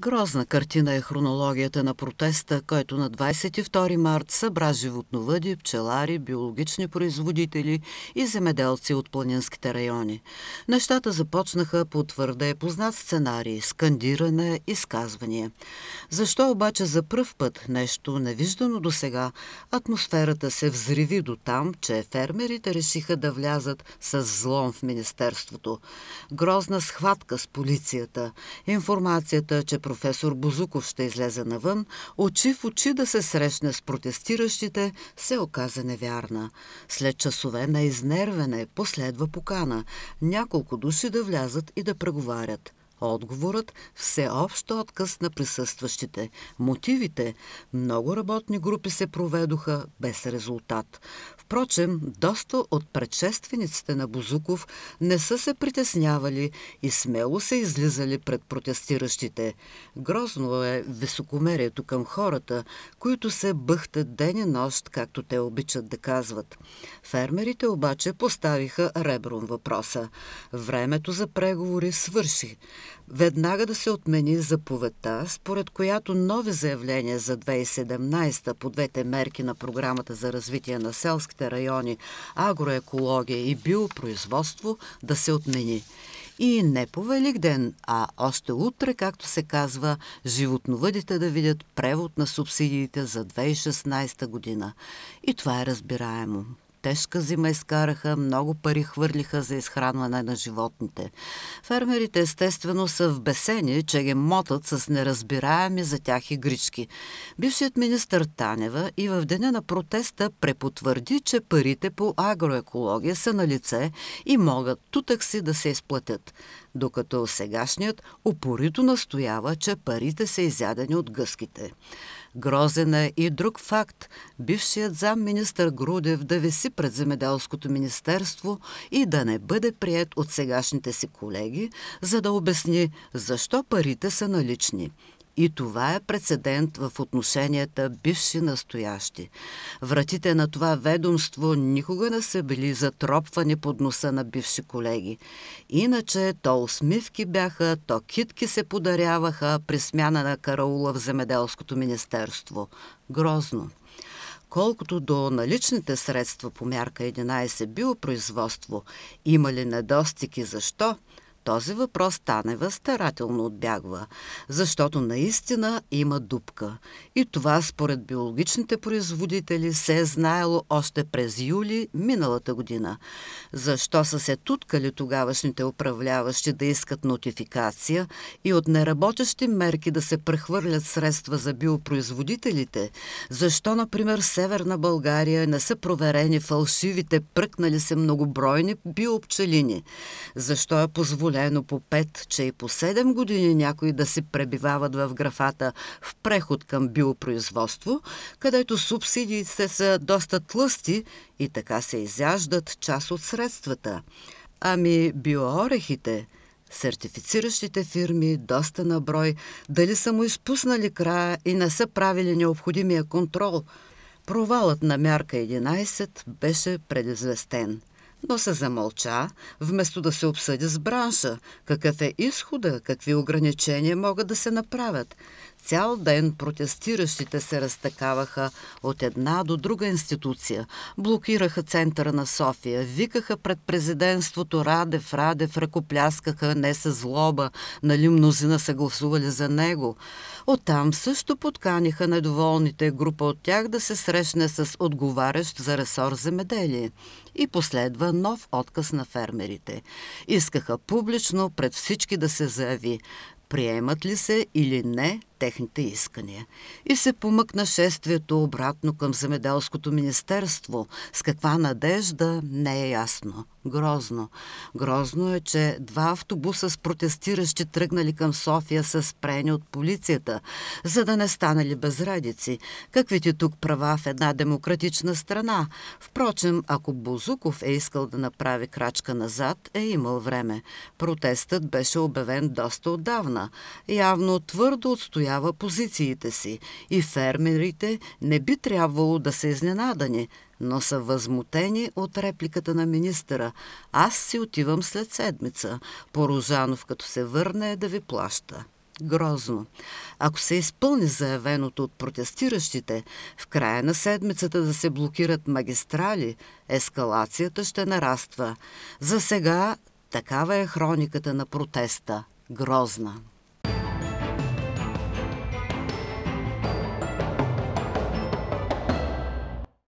Грозна картина е хронологията на протеста, който на 22 март събра животновъди, пчелари, биологични производители и земеделци от планинските райони. Нещата започнаха по твърде познат сценарий – скандиране, изказвания. Защо обаче за пръв път нещо невиждано до сега, атмосферата се взриви до там, че фермерите решиха да влязат с злом в Министерството. Грозна схватка с полицията, информацията, че професор Бузуков ще излезе навън, очи в очи да се срещне с протестиращите, се оказа невярна. След часове на изнервене последва покана. Няколко души да влязат и да преговарят – Отговорът – всеобщ отказ на присъстващите. Мотивите – много работни групи се проведоха без резултат. Впрочем, доста от предшествениците на Бузуков не са се притеснявали и смело са излизали пред протестиращите. Грозно е високомерието към хората, които се бъхтат ден и нощ, както те обичат да казват. Фермерите обаче поставиха ребром въпроса. Времето за преговори свърши веднага да се отмени заповедта, според която нови заявления за 2017 по двете мерки на Програмата за развитие на селските райони, агроекология и биопроизводство да се отмени. И не по Велик ден, а още утре, както се казва, животновъдите да видят превод на субсидиите за 2016 година. И това е разбираемо. Тежка зима изкараха, много пари хвърлиха за изхранване на животните. Фермерите естествено са в бесени, че ги мотат с неразбираеми за тях игрички. Бившият министр Танева и в деня на протеста препотвърди, че парите по агроекология са на лице и могат тутък си да се изплатят. Докато сегашният упорито настоява, че парите са изядени от гъските. Грозен е и друг факт. Бившият замминистър Грудев да виси пред Земеделското министерство и да не бъде прият от сегашните си колеги, за да обясни защо парите са налични. И това е прецедент в отношенията бивши-настоящи. Вратите на това ведомство никога не са били затропвани под носа на бивши колеги. Иначе то усмивки бяха, то китки се подаряваха при смяна на караула в земеделското министерство. Грозно. Колкото до наличните средства по мярка 11 биопроизводство, има ли недостиг и защо – този въпрос Танева старателно отбягва, защото наистина има дупка. И това според биологичните производители се е знаело още през юли миналата година. Защо са се туткали тогавашните управляващи да искат нотификация и от неработещи мерки да се прехвърлят средства за биопроизводителите? Защо, например, Северна България не са проверени фалшивите пръкнали се многобройни биопчелини? Защо е позволено позволено по 5, че и по 7 години някои да се пребивават в графата в преход към биопроизводство, където субсидиите са доста тлъсти и така се изяждат част от средствата. Ами биоорехите – Сертифициращите фирми, доста на брой, дали са му изпуснали края и не са правили необходимия контрол. Провалът на мярка 11 беше предизвестен но се замълча, вместо да се обсъди с бранша какъв е изхода, какви ограничения могат да се направят, Цял ден протестиращите се разтакаваха от една до друга институция. Блокираха центъра на София, викаха пред президентството Радев, Радев, ръкопляскаха не с злоба, нали мнозина са гласували за него. Оттам също подканиха недоволните група от тях да се срещне с отговарящ за ресор земеделие и последва нов отказ на фермерите. Искаха публично пред всички да се заяви приемат ли се или не техните искания и се помъкна шествието обратно към земеделското министерство. С каква надежда не е ясно. Грозно. Грозно е, че два автобуса с протестиращи тръгнали към София са спрени от полицията, за да не станали безредици. Каквите тук права в една демократична страна? Впрочем, ако Бозуков е искал да направи крачка назад, е имал време. Протестът беше обявен доста отдавна. Явно твърдо отстоя отстоява позициите си и фермерите не би трябвало да са изненадани, но са възмутени от репликата на министъра. Аз си отивам след седмица. Порозанов като се върне да ви плаща. Грозно. Ако се изпълни заявеното от протестиращите, в края на седмицата да се блокират магистрали, ескалацията ще нараства. За сега такава е хрониката на протеста. Грозна.